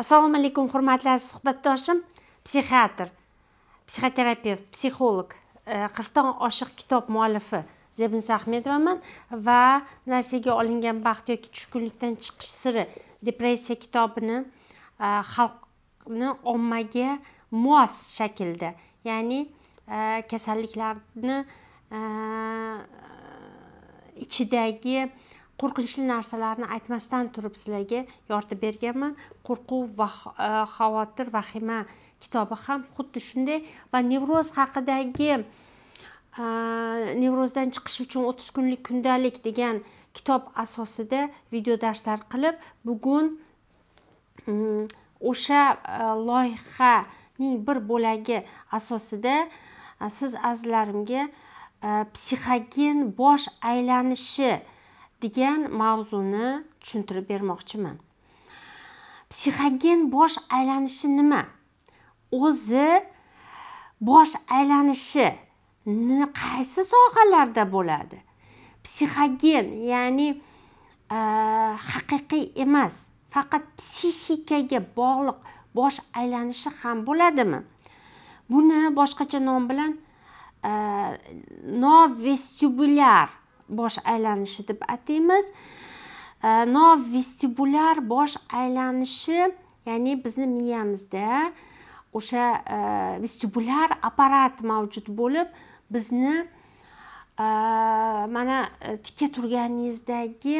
assalomu alaykum hurmatli suhbatdoshim psixiatr psixoterapevt psixolog qirqdan oshiq kitob muallifi zebinsa ahmedovaman va nasiyaga olingan baxt yoki tushkunlikdan chiqish siri depressiya kitobini э, xalqni ommaga mos shaklda ya'ni э, kasalliklarni э, ichidagi qo'rqinchli narsalarni aytmasdan turib sizlarga yoritib berganman qo'rquv va e, xavotir vahima kitobi ham xuddi shunday va nevroz haqidagi e, nevrozdan chiqish uchun o'ttiz kunlik kundalik degan kitob asosida video darslar qilib bugun mm, o'sha e, loyihaning bir bo'lagi asosida siz azizlarimga psixogen bosh aylanishi degan mavzuni tushuntirib bermoqchiman psixogen bosh aylanishi nima o'zi bosh aylanishi qaysi sohalarda bo'ladi psixogen ya'ni e, haqiqiy emas faqat psixikaga bog'liq bosh aylanishi ham bo'ladimi buni boshqacha nom bilan e, novestibulyar bosh aylanishi deb ataymiz novvestibulyar э, bosh aylanishi ya'ni bizni miyamizda o'sha э, vestibulyar apparat mavjud bo'lib bizni э, mana e, tikka turganingizdagi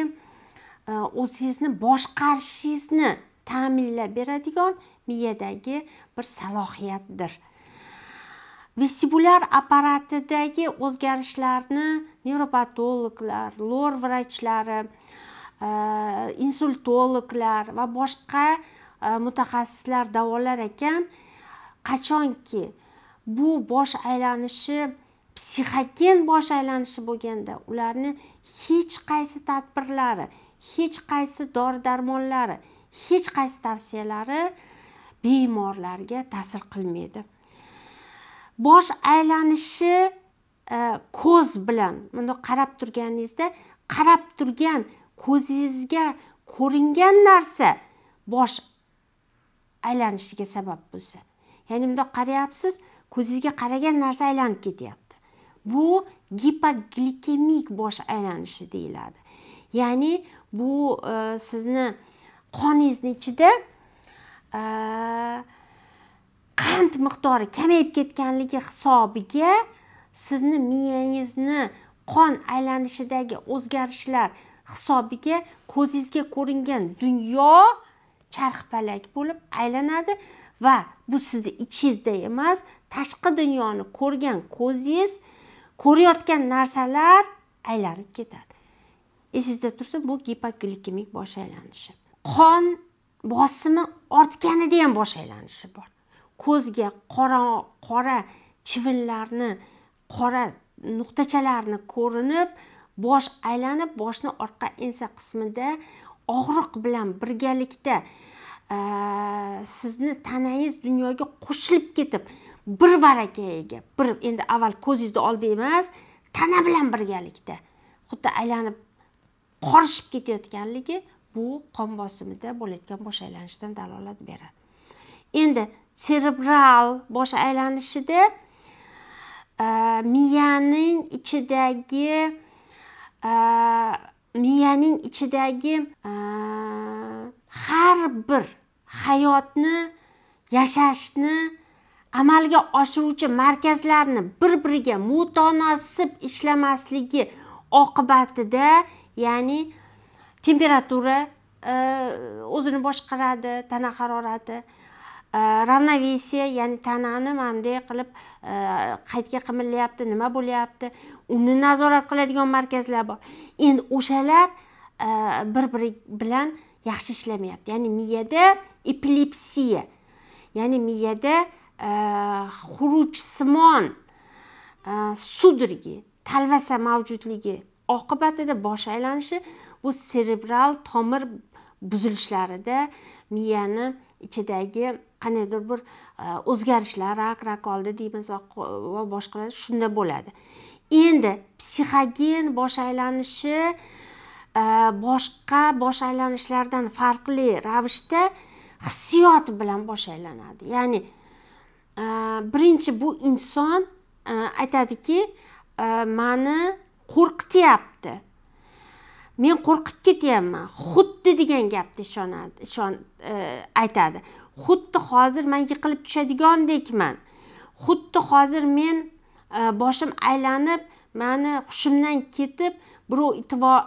e, o'zingizni boshqarishingizni ta'minlab beradigan miyadagi bir salohiyatdir vestibulyar apparatidagi o'zgarishlarni nevropatologlar lor vrachlari insultologlar va boshqa mutaxassislar davolar ekan qachonki bu bosh aylanishi psixogen bosh aylanishi bo'lganda ularni hech qaysi tadbirlari hech qaysi dori darmonlari hech qaysi tavsiyalari bemorlarga ta'sir qilmaydi bosh aylanishi Э, ko'z bilan bundoq qarab turganingizda qarab turgan ko'zingizga ko'ringan narsa bosh aylanishiga sabab bo'lsa ya'ni bundoq qarayapsiz ko'zingizga qaragan narsa aylanib ketyapti bu gipoglikemik bosh aylanishi deyiladi ya'ni bu e, sizni qoningizni ichida e, qand miqdori kamayib ketganligi hisobiga sizni miyangizni qon aylanishidagi o'zgarishlar hisobiga ko'zingizga ko'ringan dunyo charxpalak bo'lib aylanadi va bu sizni ichingizda emas tashqi dunyoni ko'rgan ko'zingiz ko'rayotgan narsalar aylanib ketadi esingizda tursin bu gipoglikemik bosh aylanishi qon bosimi ortganida ham bosh aylanishi bor ko'zga qora qora chivinlarni qora nuqtachalarni ko'rinib bosh aylanib boshni orqa ensa qismida og'riq bilan birgalikda sizni tanangiz dunyoga qo'shilib ketib bir varaka ega bir endi avval ko'zingizni oldi emas tana bilan birgalikda xuddi aylanib qorishib ketayotganligi bu qon bosimida bo'layotgan bosh aylanishdan dalolat beradi endi serebral bosh aylanishida Э, miyaning ichidagi э, miyaning ichidagi э, har bir hayotni yashashni amalga oshiruvchi markazlarni bir biriga mutanosib ishlamasligi oqibatida ya'ni temperatura e, o'zini boshqaradi tana harorati ravnovesiya ya'ni tanani mana bunday qilib qaytga qimilyapti nima bo'lyapti uni nazorat qiladigan markazlar bor endi o'shalar bir biri bilan yaxshi ishlamayapti ya'ni miyada epilepsiya ya'ni miyada xuruchsimon sudrigi talvasa mavjudligi oqibatida bosh aylanishi bu serebral tomir buzilishlarida miyani ichidagi qandaydir bir e, o'zgarishlar rak rak oldi deymiz va boshqalar shunda bo'ladi endi psixogen bosh aylanishi e, boshqa bosh aylanishlardan farqli ravishda hissiyot bilan bosh aylanadi ya'ni e, birinchi bu inson aytadiki mani qo'rqityapti men qo'rqib ketyapman xuddi degan gapni ishonadi ishon aytadi xuddi hozir man yiqilib tushadigandekman xuddi hozir men e, boshim aylanib mani hushimdan ketib birov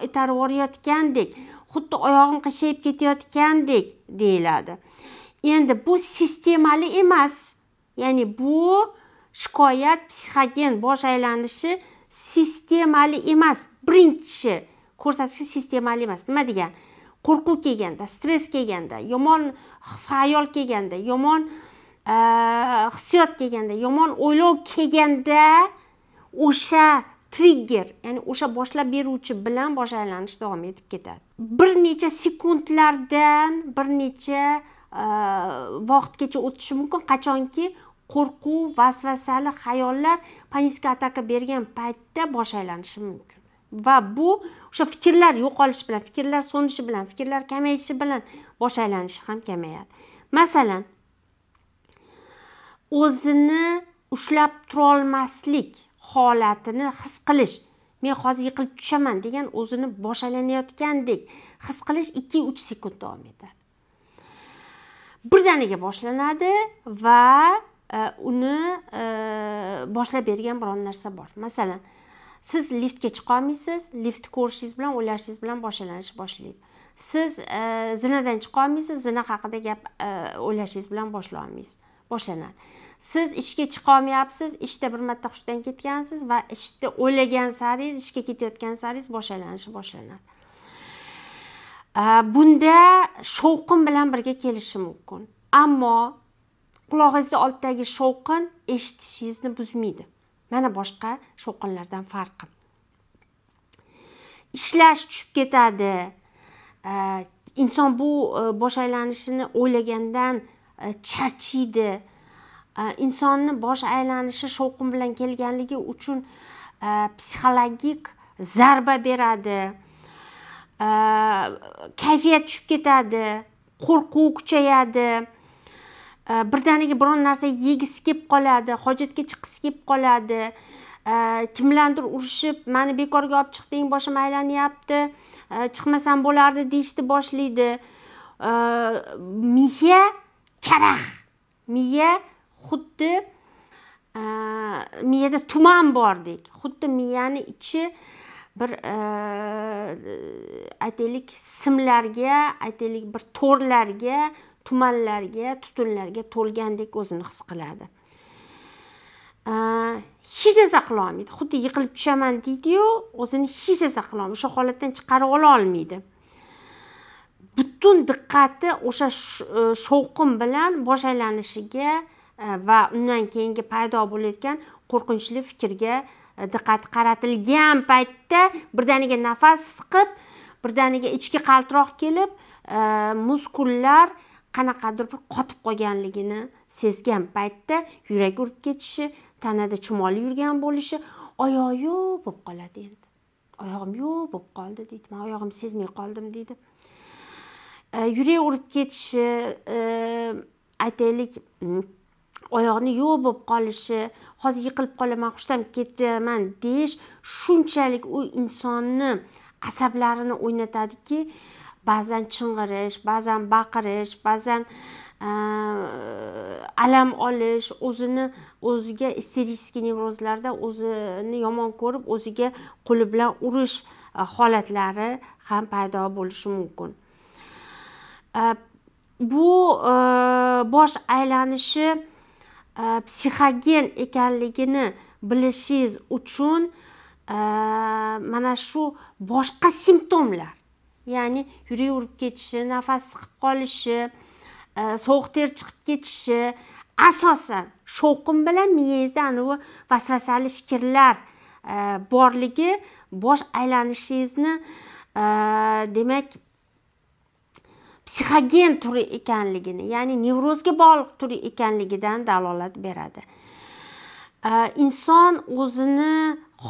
itarib yuborayotgandek xuddi oyog'im qishayib ketayotgandek deyiladi endi bu sistemali emas ya'ni bu shikoyat psixogen bosh aylanishi sistemali emas birinchi ko'rsatkichi sistemali emas nima degani qo'rquv kelganda stress kelganda yomon hayol kelganda yomon e, hissiyot kelganda yomon o'ylov kelganda o'sha trigger ya'ni o'sha boshlab beruvchi bilan bosh aylanish davom etib ketadi bir necha sekundlardan bir necha e, vaqtgacha o'tishi mumkin qachonki qo'rquv vasvasali xayollar panika ataka bergan paytda bosh aylanishi mumkin va bu o'sha fikrlar yo'qolishi bilan fikrlar so'nishi bilan fikrlar kamayishi bilan bosh aylanishi ham kamayadi masalan o'zini ushlab turolmaslik holatini his qilish men hozir yiqilib tushaman degan o'zini bosh aylanayotgandek his qilish ikki uch sekund davom etadi birdaniga boshlanadi va e, uni e, boshlab bergan biron narsa bor masalan siz liftga chiqolmaysiz liftni ko'rishingiz bilan o'ylashingiz bilan boshlanish boshlaydi siz e, zinadan chiqolmaysiz zina haqida gap e, o'ylashingiz bilan olmaysiz, boshlanadi siz ishga chiqolmayapsiz ishda bir marta hushdan ketgansiz va ishni o'ylagan saringiz ishga ketayotgan saringiz boshlanishi boshlanadi e, bunda shovqin bilan birga kelishi mumkin ammo qulog'ingizni oldidagi shovqin eshitishingizni buzmaydi mana boshqa shovqinlardan farqi ishlash tushib ketadi inson bu e, bosh aylanishini o'ylagandan e, charchiydi insonni bosh aylanishi shovqin bilan kelganligi uchun e, psixologik zarba beradi kayfiyat tushib ketadi qo'rquv kuchayadi Э, birdaniga biron narsa yegisi kelib qoladi hojatga chiqqisi kelib qoladi э, kimlardir urushib mani bekorga olib chiqding boshim aylanyapti э, chiqmasam bo'lardi deyishni boshlaydi miya karax miya xuddi miyada tuman bordek xuddi miyani ichi bir aytaylik simlarga aytaylik bir to'rlarga tumanlarga tutunlarga to'lgandek o'zini his qiladi hech narsa qila olmaydi xuddi yiqilib tushaman deydiyu o'zini hech narsa qila olmaydi o'sha holatdan chiqarib ola olmaydi butun diqqati o'sha e, shovqin bilan bosh aylanishiga e, va undan keyingi paydo bo'layotgan qo'rqinchli fikrga e, diqqat qaratilgan paytda birdaniga nafas siqib birdaniga ichki qaltiroq kelib muskullar qanaqadir bir qotib qolganligini sezgan paytda yuragi urib ketishi tanada chumoli yurgan bo'lishi oyog'i yo'q bo'lib qoladi endi oyog'im yo'q bo'lib qoldi deydi man oyog'imni sezmay qoldim deydi e, yurak urib ketishi e, aytaylik oyoqni yo'q bo'lib qolishi hozir yiqilib qolaman hushdan ketaman deyish shunchalik u insonni asablarini o'ynatadiki ba'zan ching'irish ba'zan baqirish ba'zan e, alam olish o'zini o'ziga isterический nevrozlarda o'zini yomon ko'rib o'ziga qo'li bilan urish e, holatlari ham paydo bo'lishi mumkin e, bu bosh aylanishi psixogen ekanligini bilishingiz uchun mana shu boshqa simptomlar ya'ni yurak urib ketishi nafas siqib qolishi e, sovuq ter chiqib ketishi asosan shovqin bilan miyangizda anavi vasvasali fikrlar e, borligi bosh aylanishingizni e, demak psixogen turi ekanligini ya'ni nevrozga bog'liq turi ekanligidan dalolat beradi inson o'zini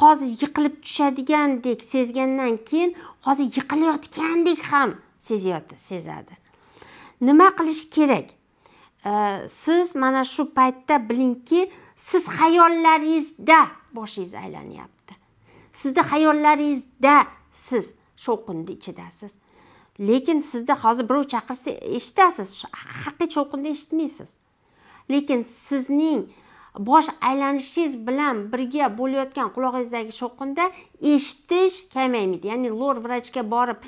hozir yiqilib tushadigandek sezgandan keyin hozir yiqilayotgandek ham sezyapti sezadi nima qilish kerak siz mana shu paytda bilingki siz xayollaringizda boshingiz aylanyapti sizni xayollaringizda siz shovqinni ichidasiz lekin sizni hozir birov chaqirsa eshitasiz haqiqiy shovqinni eshitmaysiz lekin sizning bosh aylanishingiz bilan birga bo'layotgan qulog'ingizdagi shovqinda eshitish kamaymaydi ya'ni lor vrachga borib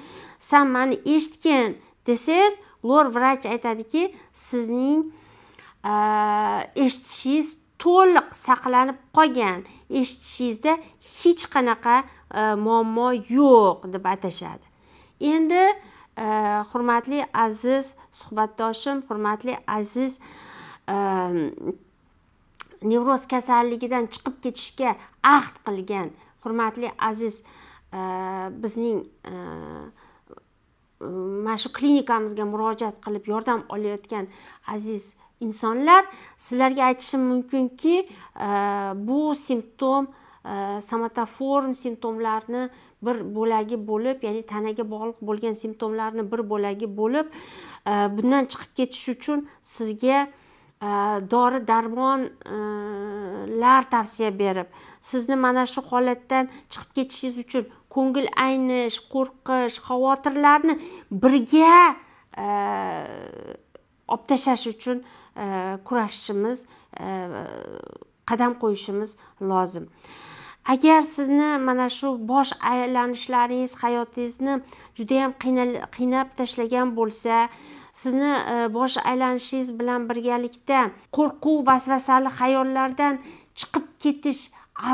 san mani eshitgin desangiz lor vrach aytadiki sizning e, eshitishingiz to'liq saqlanib qolgan eshitishingizda hech qanaqa e, muammo yo'q deb atashadi endi e, hurmatli aziz suhbatdoshim hurmatli aziz nevroz kasalligidan chiqib ketishga ahd qilgan hurmatli aziz e, bizning e, e, mana shu klinikamizga murojaat qilib yordam olayotgan aziz insonlar sizlarga aytishim mumkinki bu simptom somatoform simptomlarni bir bo'lagi bo'lib ya'ni tanaga bog'liq bo'lgan simptomlarni bir bo'lagi bo'lib bundan chiqib ketish uchun sizga dori э, darmonlar э, tavsiya berib sizni mana shu holatdan chiqib ketishingiz uchun ko'ngil aynish qo'rqish xavotirlarni birga e, olib tashlash uchun e, kurashishimiz e, qadam qo'yishimiz lozim agar sizni mana shu bosh aylanishlaringiz hayotingizni judayam qiynab tashlagan bo'lsa sizni e, boshi aylanishingiz bilan birgalikda qo'rquv vasvasali xayollardan chiqib ketish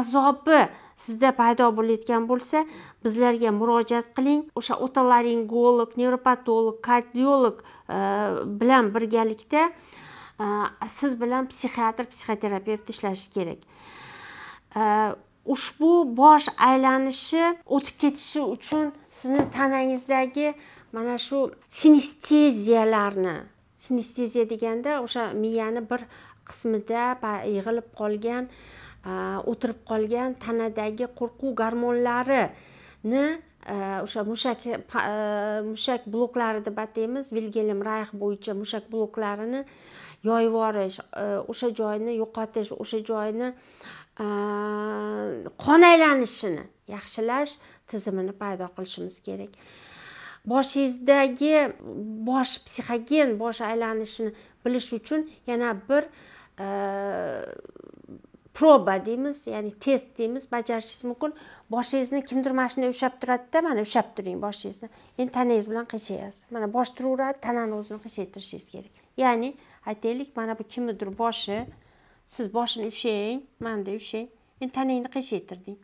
azobi sizda paydo bo'layotgan bo'lsa bizlarga murojaat qiling o'sha otolaringolog nevropatolog kardiolog e, bilan birgalikda e, siz bilan psixiatr psixoterapevt ishlashi kerak ushbu bosh aylanishi o'tib ketishi uchun sizni tanangizdagi mana shu sinesteziyalarni sinesteziya deganda o'sha miyani bir qismida yig'ilib qolgan o'tirib qolgan tanadagi qo'rquv gormonlarini o'sha mushak mushak bloklari deb ataymiz vilgelim rayx bo'yicha mushak bloklarini yoyib o'sha joyni yo'qotish o'sha joyni qon aylanishini yaxshilash tizimini paydo qilishimiz kerak boshingizdagi bosh psixogen bosh aylanishini bilish uchun yana bir e, proba deymiz ya'ni test deymiz bajarishingiz mumkin boshingizni kimdir shunday ushlab turadida mana ushlab turing boshingizni endi tanangiz bilan qiyshayasiz mana bosh turaveradi tanani o'zini qiyshaytirishingiz kerak ya'ni aytaylik mana bu kimnidir boshi siz boshini ushlang mana bunday ushlang endi tanangni qiyshaytirding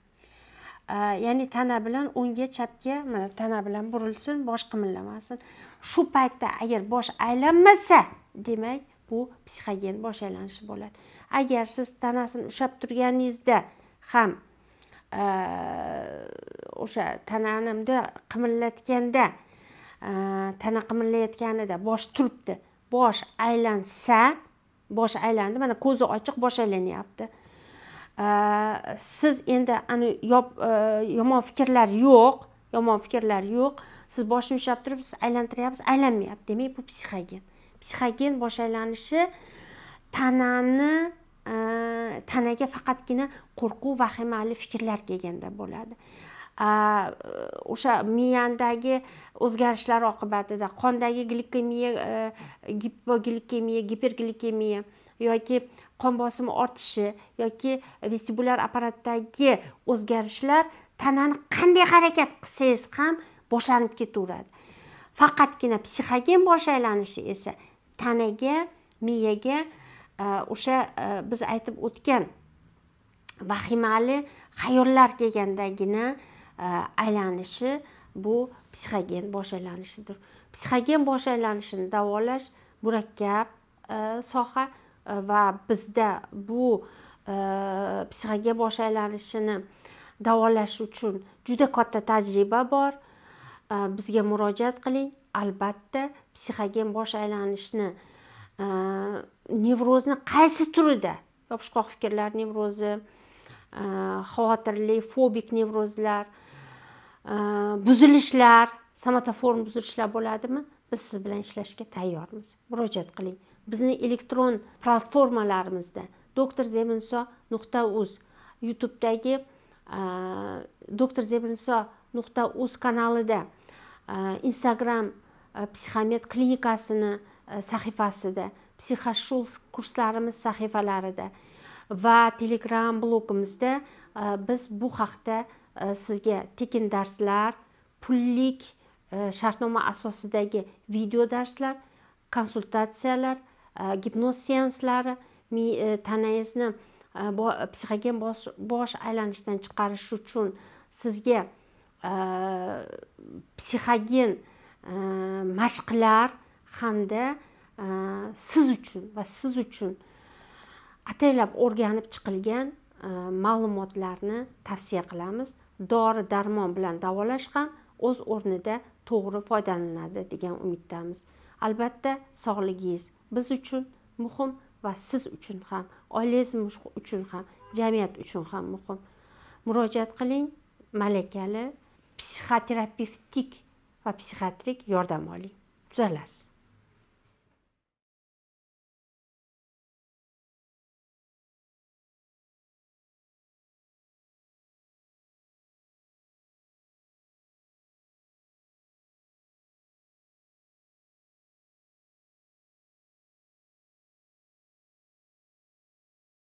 ya'ni э, tana bilan o'ngga chapga mana tana bilan burilsin bosh qimillamasin shu paytda agar bosh aylanmasa demak bu psixogen bosh aylanishi bo'ladi agar siz tanasini ushlab turganingizda ham e, o'sha bunday qimillatganda e, tana qimirlayotganida bosh turibdi bosh aylansa bosh aylandi mana ko'zi ochiq bosh aylanyapti Э, siz endi ani e, yomon fikrlar yo'q yomon fikrlar yo'q siz boshini ushlab turib siz aylantiryapsiz aylanmayapti demak bu psixogen psixogen bosh aylanishi tanani e, tanaga faqatgina qo'rquv vahimali fikrlar kelganda bo'ladi o'sha miyandagi o'zgarishlar oqibatida qondagi glikemiya e, gipoglikemiya giperglikemiya yoki qon bosimi ortishi yoki vestibulyar apparatdagi o'zgarishlar tanani qanday harakat qilsangiz ham boshlanib ketaveradi faqatgina psixogen bosh aylanishi esa tanaga miyaga e, o'sha e, biz aytib o'tgan vahimali xayollar kelgandagina aylanishi bu psixogen bosh aylanishidir psixogen bosh aylanishini davolash murakkab e, soha e, va bizda bu e, psixogen bosh aylanishini davolash uchun juda katta tajriba bor bizga murojaat qiling albatta psixogen bosh aylanishni nevrozni qaysi turida yopishqoq fikrlar nevrozi xavotirli fobik nevrozlar Э, buzilishlar samatoform buzilishlar bo'ladimi biz siz bilan ishlashga tayyormiz murojaat qiling bizni elektron platformalarimizda doktor zeminso nuqta uz youtubedagi e, doktor zeminso nuqta uz kanalida e, instagram e, psixomet klinikasini sahifasida psixoshul kurslarimiz sahifalarida va telegram blogimizda biz bu haqda Э, sizga tekin darslar pullik э, shartnoma asosidagi video darslar konsultatsiyalar э, gipnoz seanslari tanangizni psixogen bosh aylanishdan chiqarish uchun sizga psixogen mashqlar hamda siz uchun va siz uchun ataylab o'rganib chiqilgan ma'lumotlarni tavsiya qilamiz dori darmon bilan davolash ham o'z o'rnida to'g'ri foydalanadi degan umiddamiz albatta sog'ligingiz biz uchun muhim va siz uchun ham oilangiz uchun ham jamiyat uchun ham muhim murojaat qiling malakali psixoterapevtik va psixiatrik yordam oling tuzalasiz